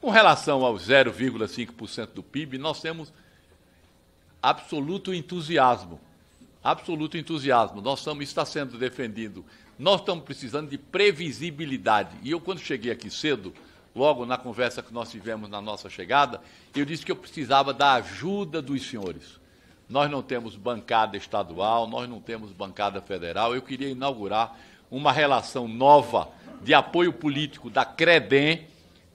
Com relação ao 0,5% do PIB, nós temos absoluto entusiasmo. Absoluto entusiasmo. Nós estamos, está sendo defendido. Nós estamos precisando de previsibilidade. E eu, quando cheguei aqui cedo, logo na conversa que nós tivemos na nossa chegada, eu disse que eu precisava da ajuda dos senhores. Nós não temos bancada estadual, nós não temos bancada federal. Eu queria inaugurar uma relação nova de apoio político da CREDEM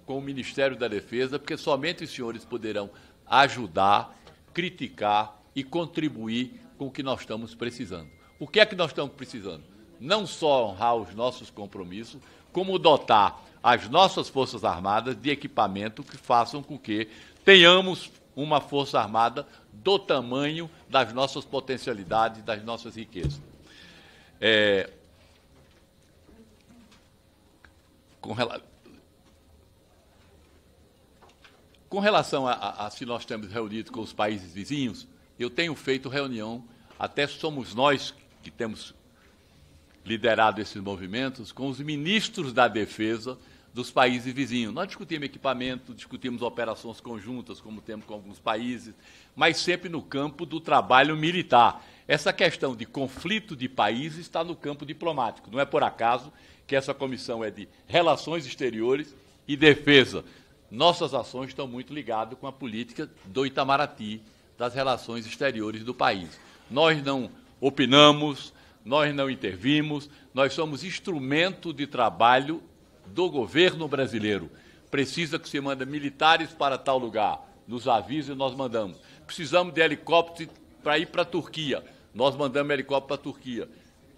com o Ministério da Defesa, porque somente os senhores poderão ajudar, criticar e contribuir com o que nós estamos precisando. O que é que nós estamos precisando? Não só honrar os nossos compromissos, como dotar as nossas Forças Armadas de equipamento que façam com que tenhamos uma Força Armada do tamanho das nossas potencialidades, das nossas riquezas. É, com relação Com relação a, a, a se nós temos reunido com os países vizinhos, eu tenho feito reunião, até somos nós que temos liderado esses movimentos, com os ministros da defesa dos países vizinhos. Nós discutimos equipamento, discutimos operações conjuntas, como temos com alguns países, mas sempre no campo do trabalho militar. Essa questão de conflito de países está no campo diplomático. Não é por acaso que essa comissão é de Relações Exteriores e Defesa nossas ações estão muito ligadas com a política do Itamaraty, das relações exteriores do país. Nós não opinamos, nós não intervimos, nós somos instrumento de trabalho do governo brasileiro. Precisa que se manda militares para tal lugar, nos avisa e nós mandamos. Precisamos de helicóptero para ir para a Turquia, nós mandamos helicóptero para a Turquia.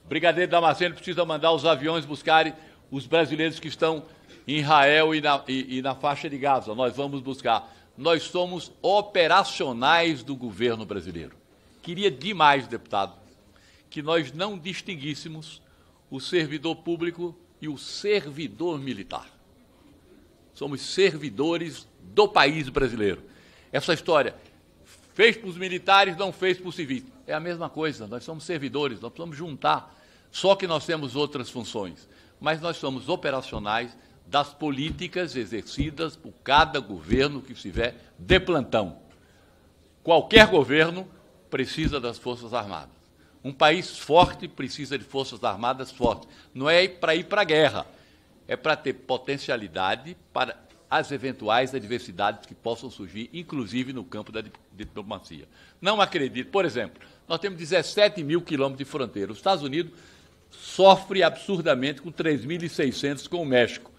Brigadeiro Damasceno precisa mandar os aviões buscarem os brasileiros que estão em Israel e na, e, e na faixa de Gaza. Nós vamos buscar. Nós somos operacionais do governo brasileiro. Queria demais, deputado, que nós não distinguíssemos o servidor público e o servidor militar. Somos servidores do país brasileiro. Essa história, fez para os militares, não fez para os civis. É a mesma coisa, nós somos servidores, nós precisamos juntar. Só que nós temos outras funções, mas nós somos operacionais das políticas exercidas por cada governo que estiver de plantão. Qualquer governo precisa das Forças Armadas. Um país forte precisa de Forças Armadas fortes. Não é para ir para a guerra, é para ter potencialidade para as eventuais adversidades que possam surgir, inclusive no campo da diplomacia. Não acredito. Por exemplo, nós temos 17 mil quilômetros de fronteira. Os Estados Unidos sofre absurdamente com 3.600 com o México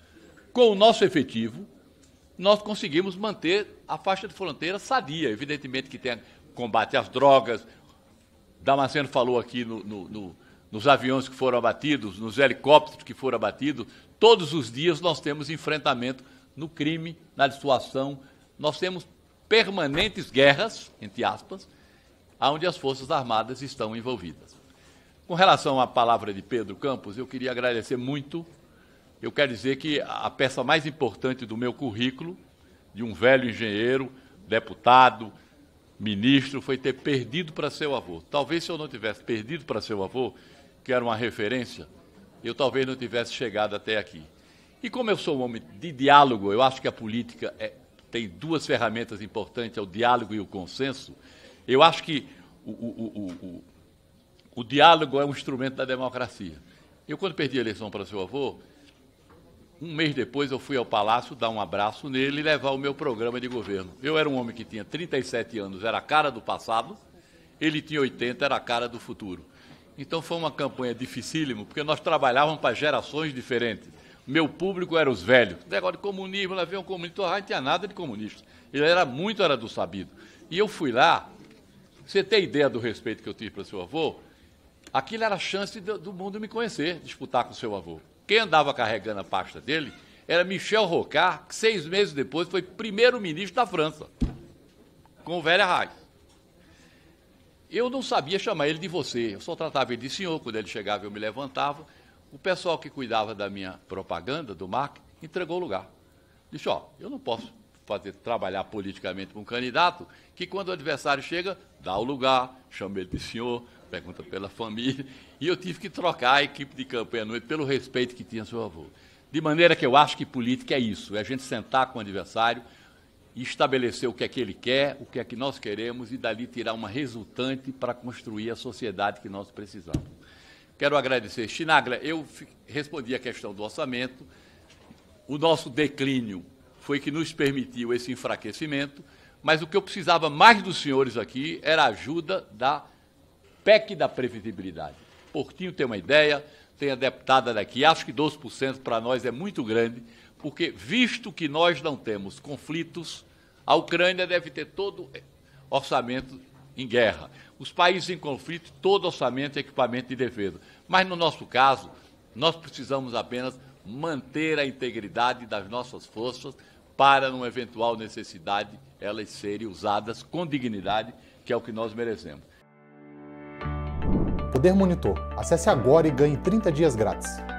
com o nosso efetivo, nós conseguimos manter a faixa de fronteira sadia. Evidentemente que tem combate às drogas. Damasceno falou aqui no, no, no, nos aviões que foram abatidos, nos helicópteros que foram abatidos. Todos os dias nós temos enfrentamento no crime, na dissuasão. Nós temos permanentes guerras, entre aspas, onde as Forças Armadas estão envolvidas. Com relação à palavra de Pedro Campos, eu queria agradecer muito eu quero dizer que a peça mais importante do meu currículo, de um velho engenheiro, deputado, ministro, foi ter perdido para seu avô. Talvez se eu não tivesse perdido para seu avô, que era uma referência, eu talvez não tivesse chegado até aqui. E como eu sou um homem de diálogo, eu acho que a política é, tem duas ferramentas importantes, é o diálogo e o consenso. Eu acho que o, o, o, o diálogo é um instrumento da democracia. Eu, quando perdi a eleição para seu avô, um mês depois eu fui ao palácio dar um abraço nele e levar o meu programa de governo. Eu era um homem que tinha 37 anos, era a cara do passado, ele tinha 80, era a cara do futuro. Então foi uma campanha dificílima, porque nós trabalhávamos para gerações diferentes. Meu público era os velhos. Negócio de comunismo, lá veio um comunista, ah, não tinha nada de comunista. Ele era muito era do sabido. E eu fui lá, você tem ideia do respeito que eu tive para seu avô? Aquilo era a chance do, do mundo me conhecer, disputar com seu avô. Quem andava carregando a pasta dele era Michel Rocard, que seis meses depois foi primeiro-ministro da França, com o velho Arraes. Eu não sabia chamar ele de você, eu só tratava ele de senhor. Quando ele chegava, eu me levantava. O pessoal que cuidava da minha propaganda, do marketing, entregou o lugar. Disse: Ó, eu não posso fazer trabalhar politicamente com um candidato, que quando o adversário chega, dá o lugar, chama ele de senhor, pergunta pela família. E eu tive que trocar a equipe de campanha à noite pelo respeito que tinha seu avô. De maneira que eu acho que política é isso, é a gente sentar com o adversário, e estabelecer o que é que ele quer, o que é que nós queremos e dali tirar uma resultante para construir a sociedade que nós precisamos. Quero agradecer. Chinaglia eu respondi a questão do orçamento. O nosso declínio foi que nos permitiu esse enfraquecimento, mas o que eu precisava mais dos senhores aqui era a ajuda da PEC da previsibilidade. Portinho tem uma ideia, tem a deputada daqui, acho que 12% para nós é muito grande, porque visto que nós não temos conflitos, a Ucrânia deve ter todo orçamento em guerra. Os países em conflito, todo orçamento e equipamento de defesa. Mas no nosso caso, nós precisamos apenas manter a integridade das nossas forças, para, numa eventual necessidade, elas serem usadas com dignidade, que é o que nós merecemos. Poder Monitor. Acesse agora e ganhe 30 dias grátis.